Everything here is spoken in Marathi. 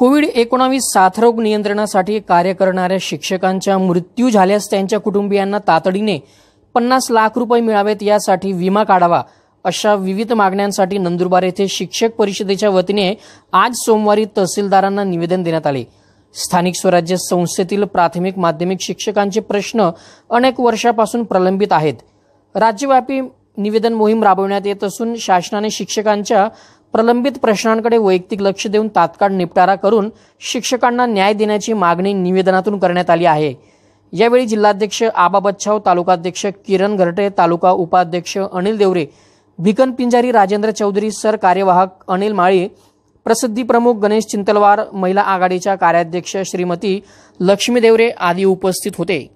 कोविड एकोणावीस साथरोग नियंत्रणासाठी कार्य करणाऱ्या शिक्षकांच्या मृत्यू झाल्यास त्यांच्या कुटुंबियांना तातडीने पन्नास लाख रुपये मिळावेत यासाठी विमा काढावा अशा विविध मागण्यांसाठी नंदुरबार येथे शिक्षक परिषदेच्या वतीने आज सोमवारी तहसीलदारांना निवेदन देण्यात आले स्थानिक स्वराज्य संस्थेतील प्राथमिक माध्यमिक शिक्षकांचे प्रश्न अनेक वर्षापासून प्रलंबित आहेत राज्यव्यापी निवेदन मोहीम राबवण्यात येत असून शासनाने शिक्षकांच्या प्रलंबित प्रश्नांकडे वैयक्तिक लक्ष देऊन तात्काळ निपटारा करून शिक्षकांना न्याय देण्याची मागणी निवेदनातून करण्यात आली आहे यावेळी जिल्हाध्यक्ष आबा बच्छाव तालुकाध्यक्ष किरण घरटे तालुका उपाध्यक्ष अनिल देवरे भिकन पिंजारी राजेंद्र चौधरी सर कार्यवाहक अनिल माळी प्रसिद्धी प्रमुख गणेश चिंतलवार महिला आघाडीच्या कार्याध्यक्ष श्रीमती लक्ष्मी देवरे आदी उपस्थित होते